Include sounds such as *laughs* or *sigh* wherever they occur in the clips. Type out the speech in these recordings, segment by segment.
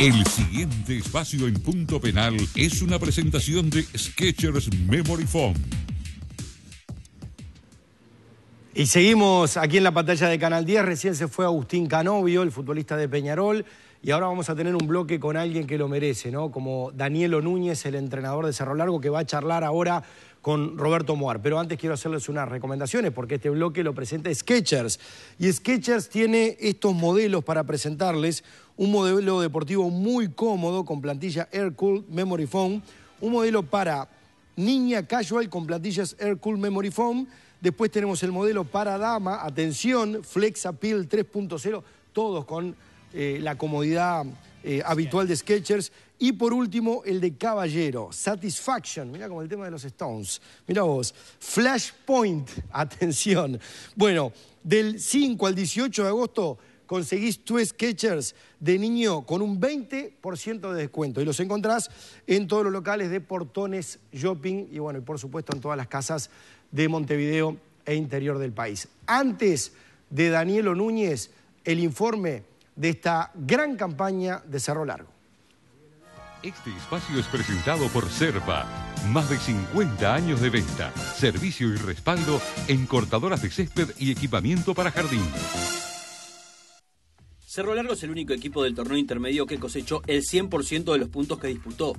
El siguiente espacio en punto penal es una presentación de Sketchers Memory Foam. Y seguimos aquí en la pantalla de Canal 10. Recién se fue Agustín Canovio, el futbolista de Peñarol. Y ahora vamos a tener un bloque con alguien que lo merece, ¿no? Como Danielo Núñez, el entrenador de Cerro Largo, que va a charlar ahora con Roberto Moar. Pero antes quiero hacerles unas recomendaciones, porque este bloque lo presenta Sketchers. Y Sketchers tiene estos modelos para presentarles un modelo deportivo muy cómodo con plantilla Air Cool Memory Foam, un modelo para niña casual con plantillas Air Cool Memory Foam, después tenemos el modelo para dama, atención, Flex Appeal 3.0, todos con eh, la comodidad eh, habitual de Sketchers. Y por último, el de Caballero, Satisfaction, mira como el tema de los Stones, mira vos, Flashpoint, *laughs* atención. Bueno, del 5 al 18 de agosto conseguís tu Sketchers de niño con un 20% de descuento. Y los encontrás en todos los locales de Portones Shopping y, bueno, y por supuesto en todas las casas de Montevideo e interior del país. Antes de Danielo Núñez, el informe de esta gran campaña de Cerro Largo. Este espacio es presentado por Serpa. Más de 50 años de venta, servicio y respaldo en cortadoras de césped y equipamiento para jardín. Cerro Largo es el único equipo del torneo intermedio que cosechó el 100% de los puntos que disputó.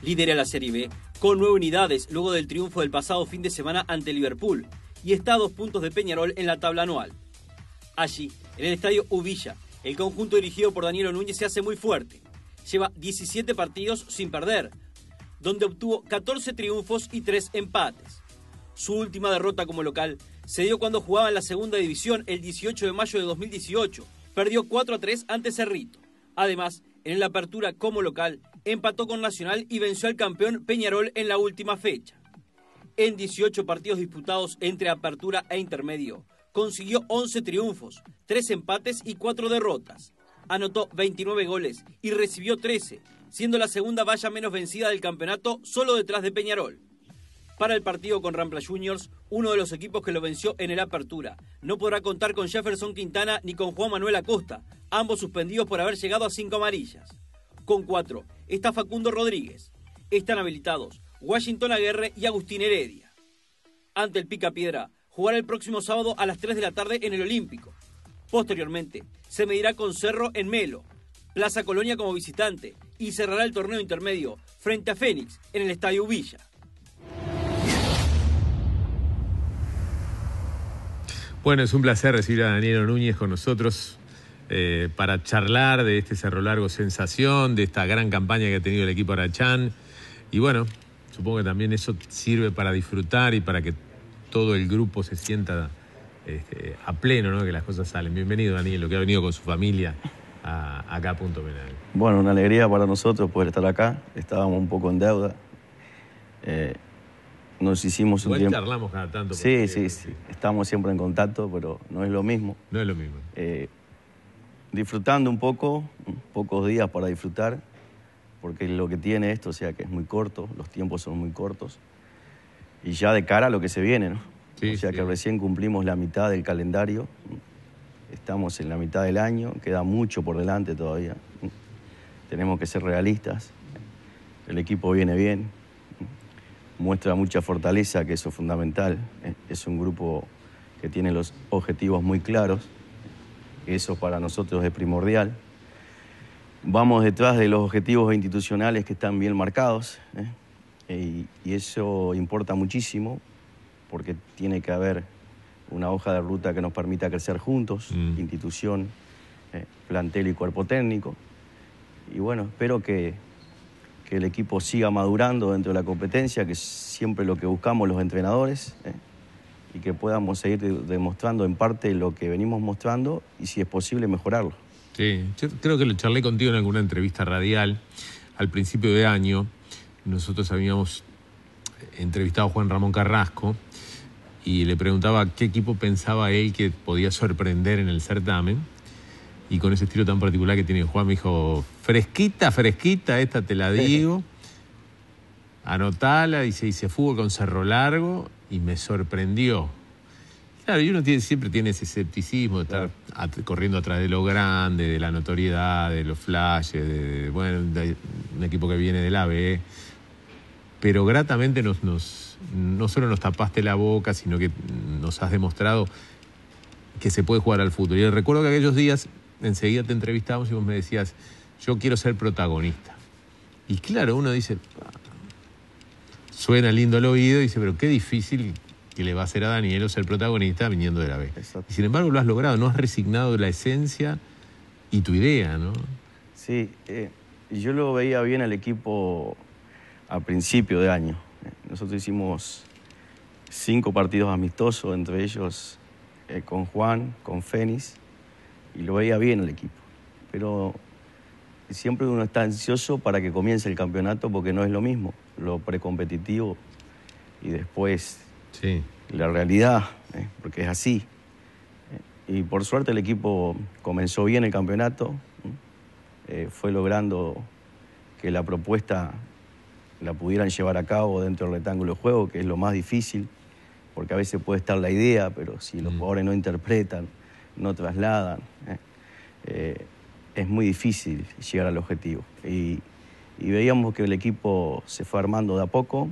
Lidera la Serie B con nueve unidades luego del triunfo del pasado fin de semana ante Liverpool y está a dos puntos de Peñarol en la tabla anual. Allí, en el estadio Uvilla, el conjunto dirigido por Daniel Núñez se hace muy fuerte. Lleva 17 partidos sin perder, donde obtuvo 14 triunfos y 3 empates. Su última derrota como local se dio cuando jugaba en la segunda división el 18 de mayo de 2018 perdió 4 a 3 ante Cerrito. Además, en la apertura como local, empató con Nacional y venció al campeón Peñarol en la última fecha. En 18 partidos disputados entre apertura e intermedio, consiguió 11 triunfos, 3 empates y 4 derrotas. Anotó 29 goles y recibió 13, siendo la segunda valla menos vencida del campeonato solo detrás de Peñarol para el partido con Rampla Juniors, uno de los equipos que lo venció en el Apertura. No podrá contar con Jefferson Quintana ni con Juan Manuel Acosta, ambos suspendidos por haber llegado a cinco amarillas. Con cuatro está Facundo Rodríguez. Están habilitados Washington Aguerre y Agustín Heredia. Ante el Picapiedra, jugará el próximo sábado a las 3 de la tarde en el Olímpico. Posteriormente, se medirá con Cerro en Melo, Plaza Colonia como visitante y cerrará el torneo intermedio frente a Fénix en el Estadio Villa. Bueno, es un placer recibir a Daniel Núñez con nosotros eh, para charlar de este Cerro Largo Sensación, de esta gran campaña que ha tenido el equipo Arachán. Y bueno, supongo que también eso sirve para disfrutar y para que todo el grupo se sienta este, a pleno, ¿no? que las cosas salen. Bienvenido, Daniel, lo que ha venido con su familia acá a Punto Penal. Bueno, una alegría para nosotros poder estar acá. Estábamos un poco en deuda. Eh, nos hicimos un tiempo. charlamos cada tanto. Sí, sí, eh, sí, Estamos siempre en contacto, pero no es lo mismo. No es lo mismo. Eh, disfrutando un poco, pocos días para disfrutar, porque lo que tiene esto, o sea, que es muy corto, los tiempos son muy cortos, y ya de cara a lo que se viene, ¿no? o sea, que recién cumplimos la mitad del calendario, estamos en la mitad del año, queda mucho por delante todavía. Tenemos que ser realistas, el equipo viene bien, muestra mucha fortaleza, que eso es fundamental. Eh, es un grupo que tiene los objetivos muy claros, eso para nosotros es primordial. Vamos detrás de los objetivos institucionales que están bien marcados, eh, y eso importa muchísimo, porque tiene que haber una hoja de ruta que nos permita crecer juntos, mm. institución, eh, plantel y cuerpo técnico. Y bueno, espero que que el equipo siga madurando dentro de la competencia, que es siempre lo que buscamos los entrenadores, eh, y que podamos seguir demostrando en parte lo que venimos mostrando y si es posible mejorarlo. Sí, yo creo que lo charlé contigo en alguna entrevista radial al principio de año. Nosotros habíamos eh, entrevistado a Juan Ramón Carrasco y le preguntaba qué equipo pensaba él que podía sorprender en el certamen y con ese estilo tan particular que tiene Juan, me dijo, fresquita, fresquita, esta te la digo. Anotala, dice, dice, fútbol con cerro largo y me sorprendió. Claro, y uno siempre tiene ese escepticismo de estar corriendo atrás de lo grande, de la notoriedad, de los flashes, de, un equipo que viene del AVE. ¿eh? Pero gratamente nos, no solo nos tapaste la boca, sino que nos has demostrado que se puede jugar al fútbol. Y recuerdo que aquellos días enseguida te entrevistamos y vos me decías, yo quiero ser protagonista. Y claro, uno dice, ah, suena lindo al oído y dice, pero qué difícil que le va a ser a Daniel ser protagonista viniendo de la B. Y sin embargo lo has logrado, no has resignado la esencia y tu idea, ¿no? Sí, eh, yo lo veía bien al equipo a principio de año. Nosotros hicimos cinco partidos amistosos, entre ellos eh, con Juan, con Fénix, y lo veía bien el equipo. Pero siempre uno está ansioso para que comience el campeonato porque no es lo mismo, lo precompetitivo y después la realidad, ¿eh? porque es así. Y por suerte el equipo comenzó bien el campeonato, eh, fue logrando que la propuesta la pudieran llevar a cabo dentro del rectángulo de juego, que es lo más difícil, porque a veces puede estar la idea, pero si los mm. jugadores no interpretan, no trasladan. ¿eh? Eh, es muy difícil llegar al objetivo. Y, veíamos que el equipo se fue armando de a poco.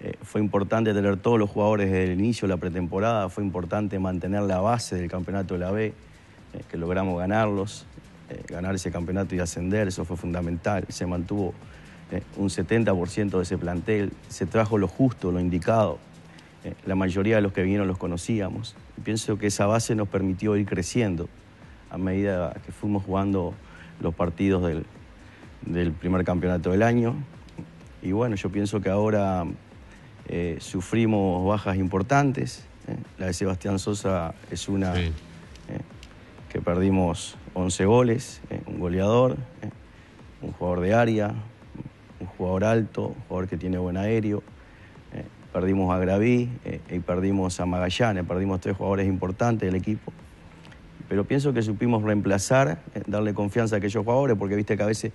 Eh, fue importante tener todos los jugadores desde el inicio de la pretemporada, fue importante mantener la base del campeonato de la B, que logramos ganarlos, ganar ese campeonato y ascender, eso fue fundamental. Se mantuvo un 70% de ese plantel, se trajo lo justo, lo indicado. la mayoría de los que vinieron los conocíamos. Y pienso que esa base nos permitió ir creciendo a medida que fuimos jugando los partidos del, primer campeonato del año. Y bueno, yo pienso que ahora eh, sufrimos bajas importantes. ¿eh? La de Sebastián Sosa es una ¿eh? que perdimos 11 goles, un goleador, un jugador de área, un jugador alto, un jugador que tiene buen aéreo perdimos a Graví eh, y perdimos a Magallanes, perdimos tres jugadores importantes del equipo. Pero pienso que supimos reemplazar, eh, darle confianza a aquellos jugadores, porque viste que a veces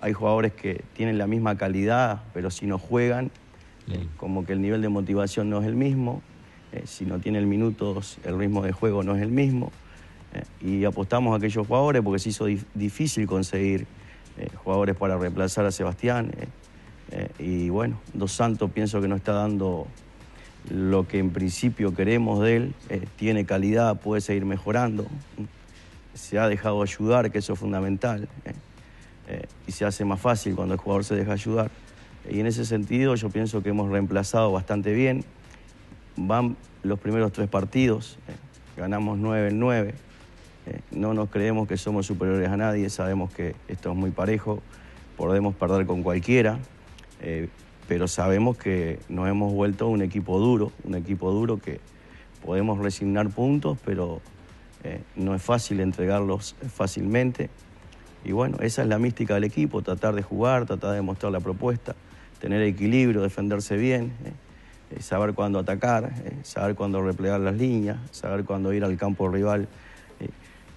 hay jugadores que tienen la misma calidad, pero si no juegan, eh, como que el nivel de motivación no es el mismo, si no tienen minutos, el ritmo de juego no es el mismo. y apostamos a aquellos jugadores porque se hizo difícil conseguir jugadores para reemplazar a Sebastián. Eh, y bueno, Dos Santos pienso que no está dando lo que en principio queremos de él. Eh, tiene calidad, puede seguir mejorando. Se ha dejado ayudar, que eso es fundamental. Eh. y se hace más fácil cuando el jugador se deja ayudar. Y en ese sentido yo pienso que hemos reemplazado bastante bien. Van los primeros tres partidos, ganamos 9 en 9. no nos creemos que somos superiores a nadie, sabemos que esto es muy parejo, podemos perder con cualquiera, eh, pero sabemos que nos hemos vuelto un equipo duro, un equipo duro que podemos resignar puntos, pero eh, no es fácil entregarlos fácilmente. Y bueno, esa es la mística del equipo, tratar de jugar, tratar de mostrar la propuesta, tener equilibrio, defenderse bien, eh, saber cuándo atacar, saber cuándo replegar las líneas, saber cuándo ir al campo rival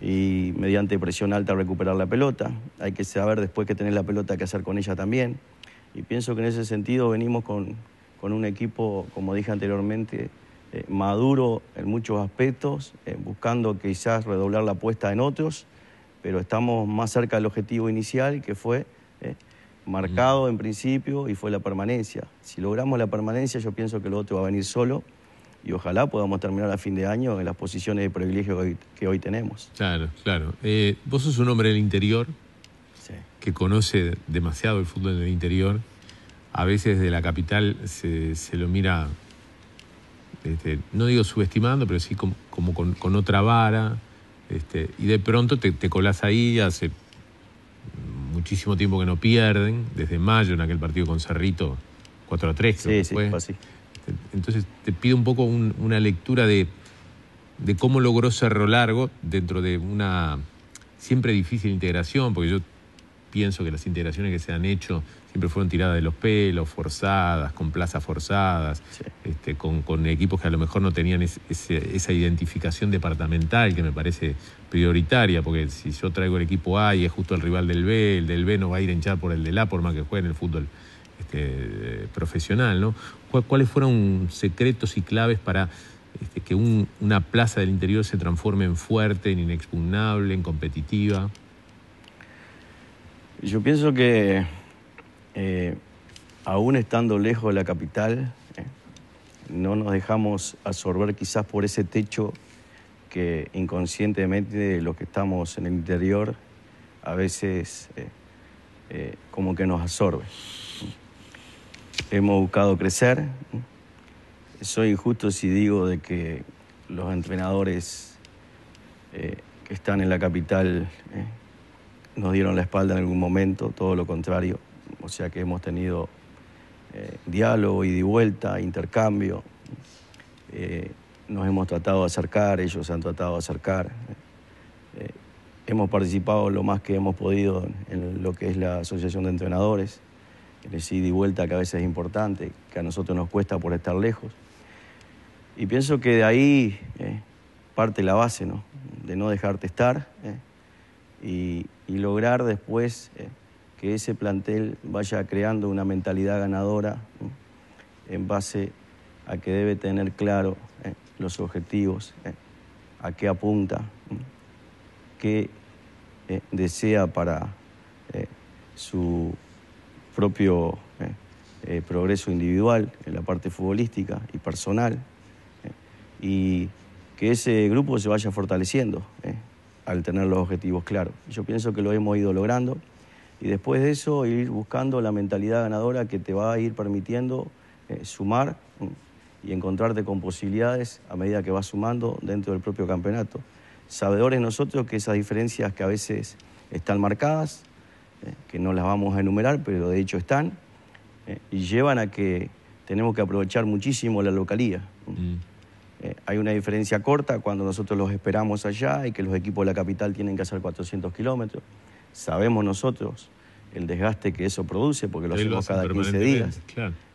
y mediante presión alta recuperar la pelota. Hay que saber después que tener la pelota qué hacer con ella también y pienso que en ese sentido venimos con, un equipo, como dije anteriormente, eh, maduro en muchos aspectos, eh, buscando quizás redoblar la apuesta en otros, pero estamos más cerca del objetivo inicial que fue eh, marcado en principio y fue la permanencia. Si logramos la permanencia, yo pienso que lo otro va a venir solo y ojalá podamos terminar a fin de año en las posiciones de privilegio que hoy, tenemos. Claro, claro. vos sos un hombre del interior, que conoce demasiado el fútbol en el interior. A veces de la capital se, lo mira, este, no digo subestimando, pero sí como, con, otra vara. Este, y de pronto te, te colás ahí, hace muchísimo tiempo que no pierden, desde mayo en aquel partido con Cerrito, 4 a 3. Sí, este, Entonces te pido un poco una lectura de, de cómo logró Cerro Largo dentro de una siempre difícil integración, porque yo pienso que las integraciones que se han hecho siempre fueron tiradas de los pelos, forzadas, con plazas forzadas, este, con, equipos que a lo mejor no tenían esa identificación departamental que me parece prioritaria, porque si yo traigo el equipo A y es justo el rival del B, el del B no va a ir a hinchar por el del A, por más que juegue en el fútbol este, profesional, ¿no? ¿Cuáles fueron secretos y claves para este, que una plaza del interior se transforme en fuerte, en inexpugnable, en competitiva? Yo pienso que eh, aún estando lejos de la capital, eh, no nos dejamos absorber quizás por ese techo que inconscientemente los que estamos en el interior a veces eh, como que nos absorbe. Hemos buscado crecer. Soy injusto si digo de que los entrenadores que están en la capital nos dieron la espalda en algún momento, todo lo contrario. O sea que hemos tenido eh, diálogo, y y vuelta, intercambio. Eh, nos hemos tratado de acercar, ellos se han tratado de acercar. Eh, hemos participado lo más que hemos podido en lo que es la Asociación de Entrenadores, ese ida y vuelta que a veces es importante, que a nosotros nos cuesta por estar lejos. Y pienso que de ahí parte la base, ¿no? De no dejarte estar y, lograr después eh, que ese plantel vaya creando una mentalidad ganadora en base a que debe tener claro eh, los objetivos, eh, a qué apunta, qué desea para su propio progreso individual en la parte futbolística y personal, y que ese grupo se vaya fortaleciendo al tener los objetivos claros. Yo pienso que lo hemos ido logrando y después de eso ir buscando la mentalidad ganadora que te va a ir permitiendo eh, sumar mm, y encontrarte con posibilidades a medida que vas sumando dentro del propio campeonato. Sabedores nosotros que esas diferencias que a veces están marcadas, eh, que no las vamos a enumerar, pero de hecho están, eh, y llevan a que tenemos que aprovechar muchísimo la localidad mm. Eh, hay una diferencia corta cuando nosotros los esperamos allá y que los equipos de la capital tienen que hacer 400 kilómetros. Sabemos nosotros el desgaste que eso produce porque lo hacemos cada 15 días.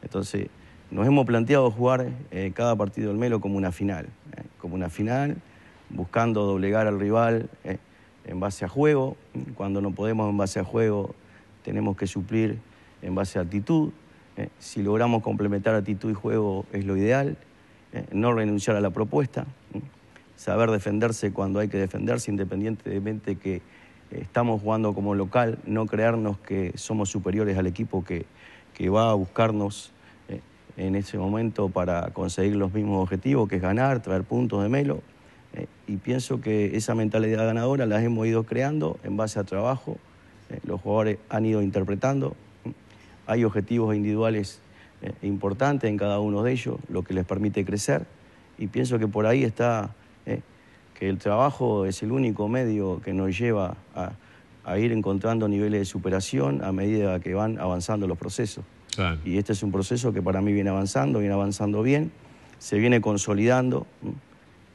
Entonces, nos hemos planteado jugar eh, cada partido del Melo como una final, eh, como una final, buscando doblegar al rival en base a juego. Cuando no podemos en base a juego, tenemos que suplir en base a actitud. si logramos complementar actitud y juego es lo ideal. Eh, no renunciar a la propuesta, saber defenderse cuando hay que defenderse, independientemente que eh, estamos jugando como local, no creernos que somos superiores al equipo que, va a buscarnos eh, en ese momento para conseguir los mismos objetivos, que es ganar, traer puntos de Melo. y pienso que esa mentalidad ganadora la hemos ido creando en base a trabajo, los jugadores han ido interpretando, hay objetivos individuales eh, importante en cada uno de ellos, lo que les permite crecer. Y pienso que por ahí está eh, que el trabajo es el único medio que nos lleva a, ir encontrando niveles de superación a medida que van avanzando los procesos. Y este es un proceso que para mí viene avanzando, viene avanzando bien, se viene consolidando,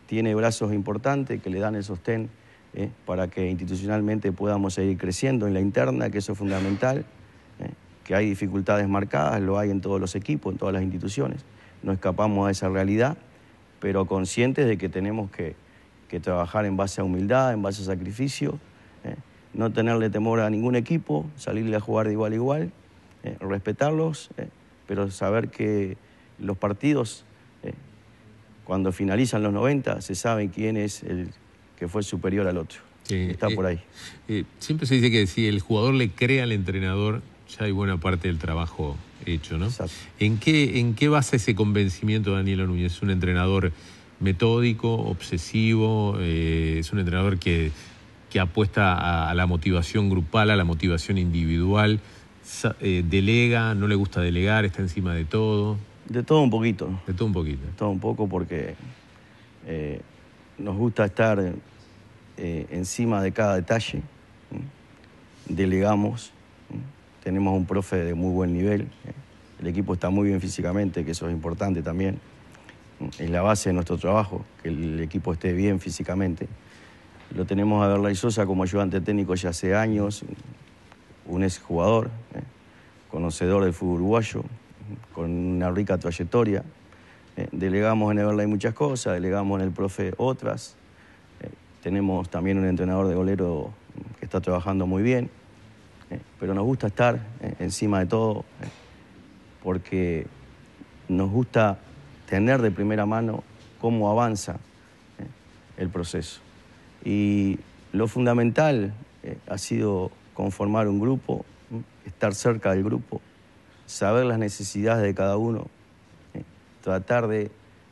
tiene brazos importantes que le dan el sostén ¿eh? para que institucionalmente podamos seguir creciendo en la interna, que eso es fundamental que hay dificultades marcadas, lo hay en todos los equipos, en todas las instituciones. No escapamos a esa realidad, pero conscientes de que tenemos que, trabajar en base a humildad, en base a sacrificio, ¿eh? no tenerle temor a ningún equipo, salirle a jugar de igual a igual, ¿eh? respetarlos, ¿eh? pero saber que los partidos, cuando finalizan los 90, se sabe quién es el que fue superior al otro. Está por ahí. siempre se dice que si el jugador le cree al entrenador, ya hay buena parte del trabajo hecho, ¿no? Exacto. ¿En qué, ¿En qué basa ese convencimiento de Daniela Núñez? ¿Es un entrenador metódico, obsesivo? Eh, ¿Es un entrenador que, que apuesta a, la motivación grupal, a la motivación individual? Eh, ¿Delega? ¿No le gusta delegar? ¿Está encima de todo? De todo un poquito. De todo un poquito. De todo un poco porque eh, nos gusta estar encima de cada detalle. Delegamos tenemos un profe de muy buen nivel, eh, el equipo está muy bien físicamente, que eso es importante también, es la base de nuestro trabajo, que el equipo esté bien físicamente. Lo tenemos a y Sosa como ayudante técnico ya hace años, un exjugador, eh, conocedor del fútbol uruguayo, con una rica trayectoria. Eh, delegamos en Everlay muchas cosas, delegamos en el profe otras. tenemos también un entrenador de golero que está trabajando muy bien. Eh, pero nos gusta estar eh, encima de todo eh, porque nos gusta tener de primera mano cómo avanza el proceso. Y lo fundamental ha sido conformar un grupo, mm, estar cerca del grupo, saber las necesidades de cada uno, tratar de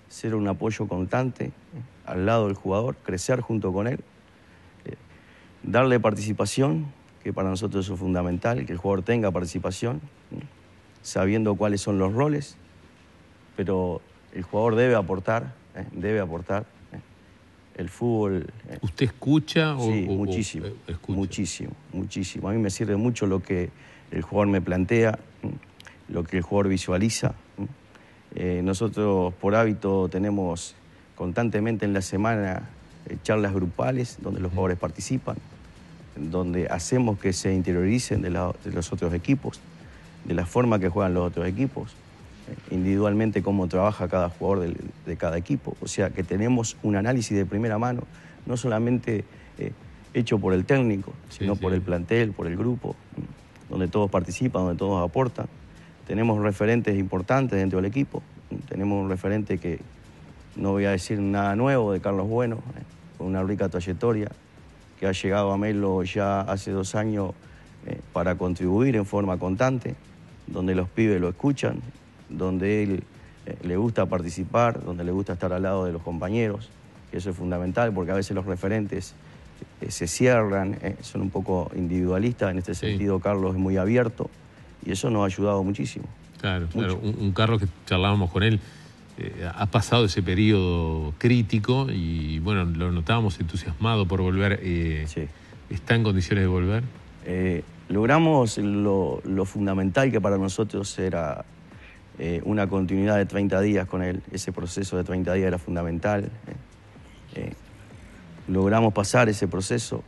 ser un apoyo constante al lado del jugador, crecer junto con él, darle participación que para nosotros es fundamental, que el jugador tenga participación, sabiendo cuáles son los roles, pero el jugador debe aportar, ¿eh? debe aportar. ¿eh? El fútbol... ¿eh? ¿Usted escucha o...? Sí, muchísimo, muchísimo, muchísimo. A mí me sirve mucho lo que el jugador me plantea, lo que el jugador visualiza. nosotros por hábito tenemos constantemente en la semana charlas grupales donde los jugadores participan donde hacemos que se interioricen de, los otros equipos, de la forma que juegan los otros equipos, eh, individualmente cómo trabaja cada jugador de, cada equipo. O sea, que tenemos un análisis de primera mano, no solamente eh, hecho por el técnico, sino por el plantel, por el grupo, donde todos participan, donde todos aportan. Tenemos referentes importantes dentro del equipo. Tenemos un referente que no voy a decir nada nuevo de Carlos Bueno, eh, con una rica trayectoria, que ha llegado a Melo ya hace dos años eh, para contribuir en forma constante, donde los pibes lo escuchan, donde él eh, le gusta participar, donde le gusta estar al lado de los compañeros, que eso es fundamental porque a veces los referentes eh, se cierran, son un poco individualistas, en este sentido Carlos es muy abierto y eso nos ha ayudado muchísimo. Claro, claro. un, Carlos que charlábamos con él ha pasado ese periodo crítico y bueno, lo notábamos entusiasmado por volver. Eh, ¿Está en condiciones de volver? Eh, logramos lo, fundamental que para nosotros era eh, una continuidad de 30 días con él. Ese proceso de 30 días era fundamental. logramos pasar ese proceso.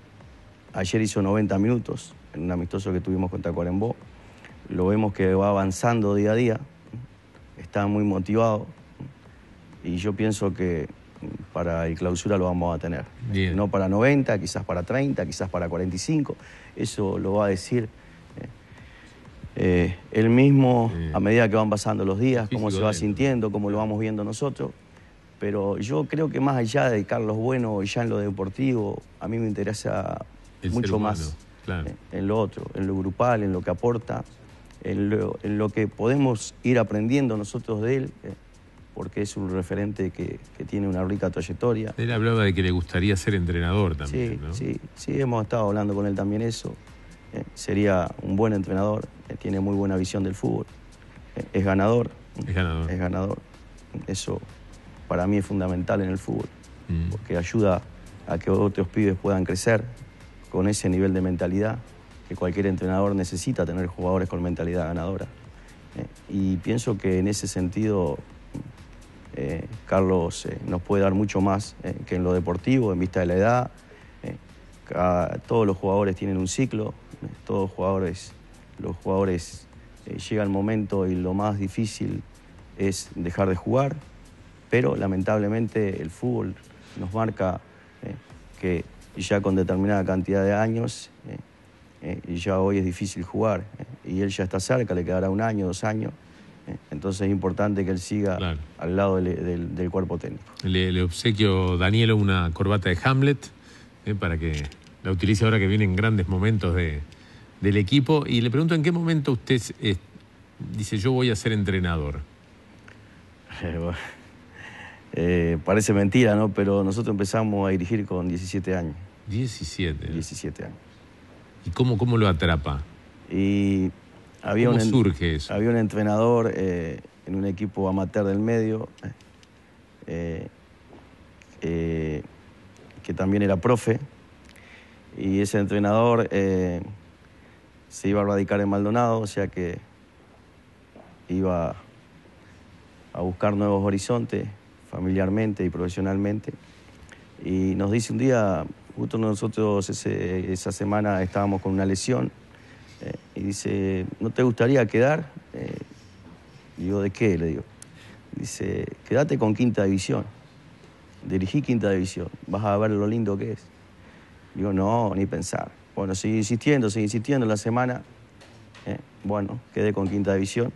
Ayer hizo 90 minutos en un amistoso que tuvimos contra Tacuarembó. Lo vemos que va avanzando día a día. Está muy motivado y yo pienso que para el clausura lo vamos a tener. No para 90, quizás para 30, quizás para 45. Eso lo va a decir eh, eh, él mismo a medida que van pasando los días, cómo se va sintiendo, cómo lo vamos viendo nosotros. Pero yo creo que más allá de Carlos Bueno, y ya en lo deportivo, a mí me interesa mucho más eh, en lo otro, en lo grupal, en lo que aporta, en lo, que podemos ir aprendiendo nosotros de él porque es un referente que, tiene una rica trayectoria. Él hablaba de que le gustaría ser entrenador también, sí, ¿no? Sí, hemos estado hablando con él también eso. Eh, sería un buen entrenador, eh, tiene muy buena visión del fútbol, eh, es ganador. Es ganador. Es ganador. Eso para mí es fundamental en el fútbol, mm. porque ayuda a que otros pibes puedan crecer con ese nivel de mentalidad que cualquier entrenador necesita tener jugadores con mentalidad ganadora. y pienso que en ese sentido eh, Carlos eh, nos puede dar mucho más eh, que en lo deportivo, en vista de la edad. todos los jugadores tienen un ciclo, todos los jugadores llega el momento y lo más difícil es dejar de jugar, pero lamentablemente el fútbol nos marca que ya con determinada cantidad de años ya hoy es difícil jugar y él ya está cerca, le quedará un año, dos años entonces es importante que él siga al lado del, cuerpo técnico. Le, obsequio, Danielo, una corbata de Hamlet eh, para que la utilice ahora que vienen grandes momentos del equipo. Y le pregunto, ¿en qué momento usted dice yo voy a ser entrenador? *laughs* Eh, eh, parece mentira, ¿no? Pero nosotros empezamos a dirigir con 17 años. 17. 17 años. ¿Y cómo, cómo lo atrapa? Y había ¿Cómo un, surge eso? Había un entrenador eh, en un equipo amateur del medio eh, eh, que también era profe y ese entrenador se iba a radicar en Maldonado, o sea que iba a buscar nuevos horizontes familiarmente y profesionalmente. Y nos dice un día, justo nosotros esa semana estábamos con una lesión eh, y dice, ¿no te gustaría quedar? Eh, digo, ¿de qué? Le digo. Dice, quédate con Quinta División. Dirigí Quinta División. Vas a ver lo lindo que es. Digo, no, ni pensar. Bueno, seguí insistiendo, seguí insistiendo la semana. Eh, bueno, quedé con Quinta División.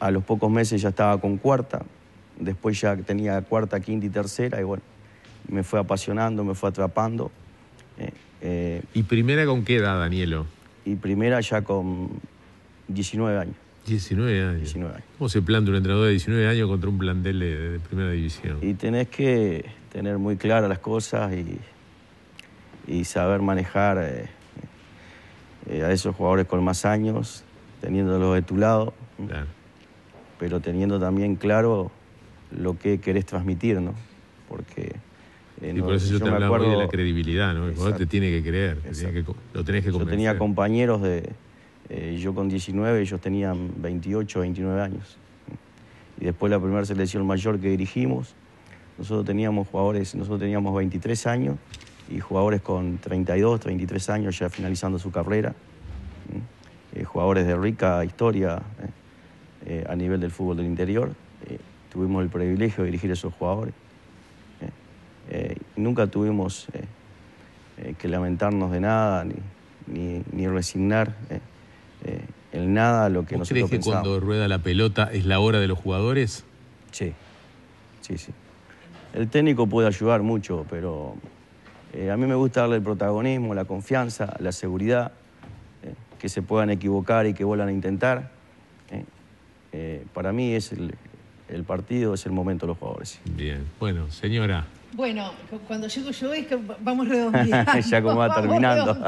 a los pocos meses ya estaba con cuarta. Después ya tenía cuarta, quinta y tercera. Y bueno, me fue apasionando, me fue atrapando. Eh, eh, ¿Y primera con qué edad, Danielo? Y primera ya con 19 años. 19 años. ¿Cómo se planta un entrenador de 19 años contra un plantel de, primera división? Y tenés que tener muy claras las cosas y, saber manejar eh, a esos jugadores con más años, teniéndolos de tu lado, pero teniendo también claro lo que querés transmitir, ¿no? Porque eh, y por eso yo, te hablaba de la credibilidad, ¿no? El jugador te tiene que creer, lo tenés que convencer. Yo tenía compañeros de... Eh, yo con 19, ellos tenían 28, 29 años. Y después la primera selección mayor que dirigimos, nosotros teníamos jugadores, nosotros teníamos 23 años y jugadores con 32, 33 años ya finalizando su carrera. Mm. Eh, jugadores de rica historia a nivel del fútbol del interior. tuvimos el privilegio de dirigir a esos jugadores nunca tuvimos eh, eh, que lamentarnos de nada ni, resignar eh, el nada a lo que nosotros que cuando rueda la pelota es la hora de los jugadores? Sí, sí, sí. El técnico puede ayudar mucho, pero a mí me gusta darle el protagonismo, la confianza, la seguridad, que se puedan equivocar y que vuelvan a intentar. para mí es el, el partido es el momento de los jugadores. Bien, bueno, señora, bueno, cuando llego yo es que vamos redondeando. *laughs* ya como va *laughs* terminando.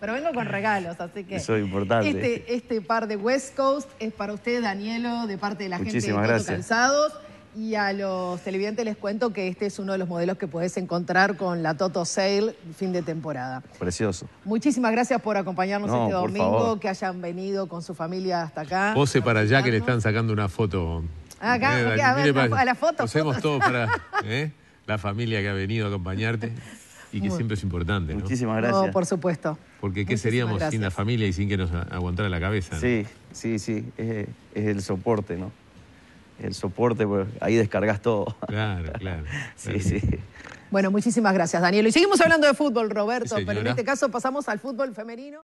Pero vengo con *laughs* regalos, así que. Eso es importante. Este, este, par de West Coast es para usted, Danielo, de parte de la gente de Calzados. Y a los televidentes les cuento que este es uno de los modelos que podés encontrar con la Toto Sale fin de temporada. Precioso. Muchísimas gracias por acompañarnos este domingo, que hayan venido con su familia hasta acá. Pose para allá que le están sacando una foto. Ah, acá, eh, a, ver, a, la foto. Poseemos todo para... ¿eh? la familia que ha venido a acompañarte y que siempre es importante. ¿no? Muchísimas gracias. No, por supuesto. Porque ¿qué seríamos sin la familia y sin que nos aguantara la cabeza? Sí, sí, sí, es, el soporte, ¿no? El soporte, pues ahí descargas todo. Claro, *laughs* claro. sí, sí. Bueno, muchísimas gracias, Daniel. Y seguimos hablando de fútbol, Roberto, pero en este caso pasamos al fútbol femenino.